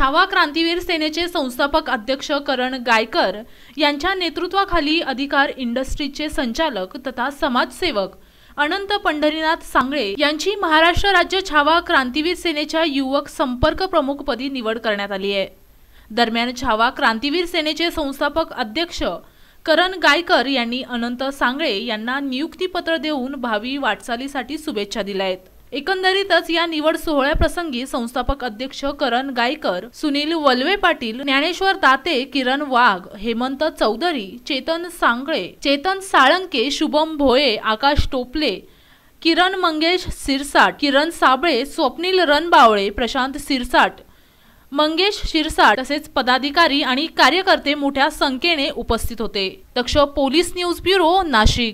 छावा क्रांतीवीर सेनेचे संस्थापक अध्यक्ष करण गायकर यांच्या नेतृत्वाखाली अधिकार इंडस्ट्रीजचे संचालक तथा समाजसेवक अनंत पंढरीनाथ सांगळे यांची महाराष्ट्र राज्य छावा क्रांतीवीर सेनेच्या युवक संपर्क प्रमुखपदी निवड करण्यात आली आहे दरम्यान छावा क्रांतीवीर सेनेचे संस्थापक अध्यक्ष करण गायकर यांनी अनंत सांगळे यांना नियुक्तीपत्र देऊन भावी वाटचालीसाठी शुभेच्छा दिल्या आहेत एकंदरीतच या निवड सोहळ्याप्रसंगी संस्थापक अध्यक्ष करण गायकर सुनील वल्वे पाटील ज्ञानेश्वर दाते किरण वाघ हेमंत चौधरी चेतन सांगळे चेतन साळंके शुभम भोये आकाश टोपले किरण मंगेश सिरसाट किरण साबळे स्वप्नील रणबावळे प्रशांत सिरसाट मंगेश शिरसाट तसेच पदाधिकारी आणि कार्यकर्ते मोठ्या संख्येने उपस्थित होते दक्ष पोलीस न्यूज ब्युरो नाशिक